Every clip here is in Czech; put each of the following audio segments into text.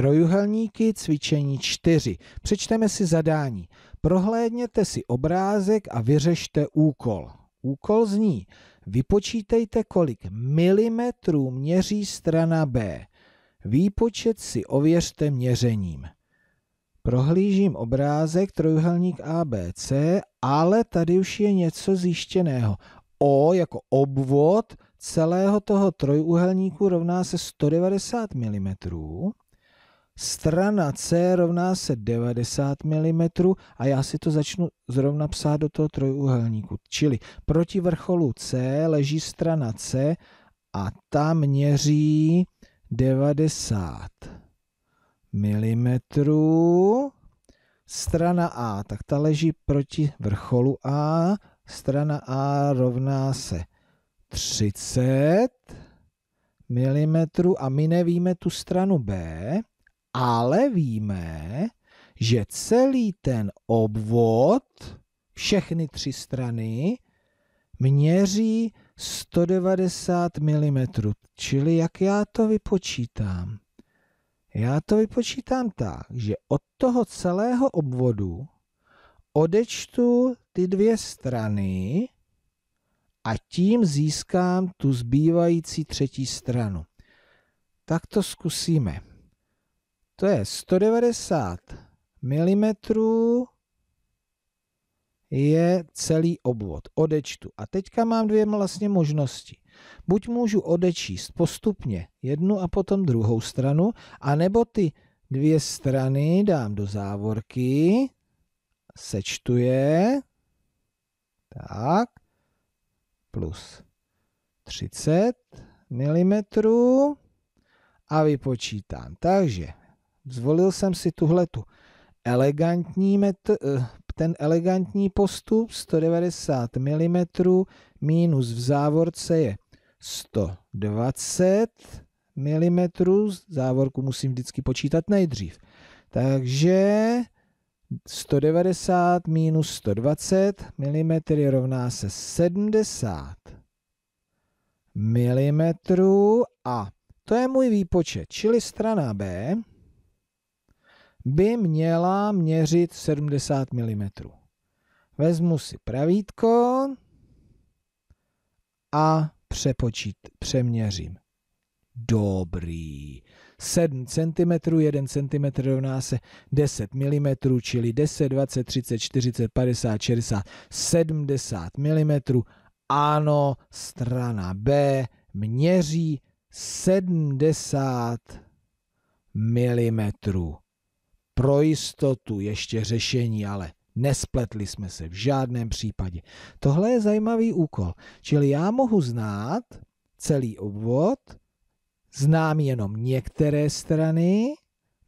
Trojuhelníky cvičení 4. Přečteme si zadání. Prohlédněte si obrázek a vyřešte úkol. Úkol zní, vypočítejte, kolik milimetrů měří strana B. Výpočet si ověřte měřením. Prohlížím obrázek trojuhelník ABC, ale tady už je něco zjištěného. O jako obvod celého toho trojuhelníku rovná se 190 mm strana C rovná se 90 mm a já si to začnu zrovna psát do toho trojúhelníku. Čili proti vrcholu C leží strana C a ta měří 90 mm. Strana A, tak ta leží proti vrcholu A. Strana A rovná se 30 mm a my nevíme tu stranu B, ale víme, že celý ten obvod, všechny tři strany, měří 190 mm. Čili jak já to vypočítám? Já to vypočítám tak, že od toho celého obvodu odečtu ty dvě strany a tím získám tu zbývající třetí stranu. Tak to zkusíme. To je 190 mm je celý obvod, odečtu. A teďka mám dvě vlastně možnosti. Buď můžu odečíst postupně jednu a potom druhou stranu, anebo ty dvě strany dám do závorky, sečtu je, tak, plus 30 mm a vypočítám. Takže Zvolil jsem si tuhle tu elegantní met eh, ten elegantní postup 190 mm minus v závorce je 120 mm, závorku musím vždycky počítat nejdřív. Takže 190 minus 120 mm rovná se 70 mm a to je můj výpočet, čili strana B by měla měřit 70 mm. Vezmu si pravítko a přepočít, přeměřím. Dobrý. 7 cm, 1 cm rovná se 10 mm, čili 10, 20, 30, 40, 50, 60, 70 mm. Ano, strana B měří 70 mm pro jistotu ještě řešení, ale nespletli jsme se v žádném případě. Tohle je zajímavý úkol. Čili já mohu znát celý obvod, znám jenom některé strany,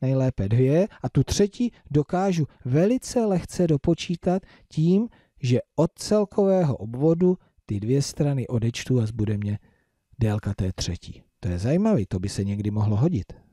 nejlépe dvě, a tu třetí dokážu velice lehce dopočítat tím, že od celkového obvodu ty dvě strany odečtu a zbude mě délka té třetí. To je zajímavý, to by se někdy mohlo hodit.